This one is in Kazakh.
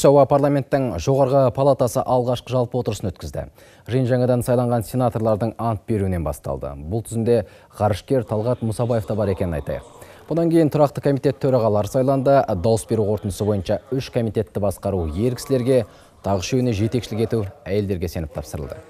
түсауа парламенттің жоғарғы палатасы алғашқы жалпы отырысын өткізді. Жиын жаңадан сайланған сенаторлардың ант беруінен басталды. Бұл түзінде ғарышкер Талғат Мұсабаев та бар екенін айтайық. Бұдан кейін тұрақты комитет төрағалары сайланды, дауыс беру қорытындысы бойынша үш комитетті басқару ер кісілерге, тағы үшеуіне жетекшілік ету әйелдерге сеніп тапсырылды.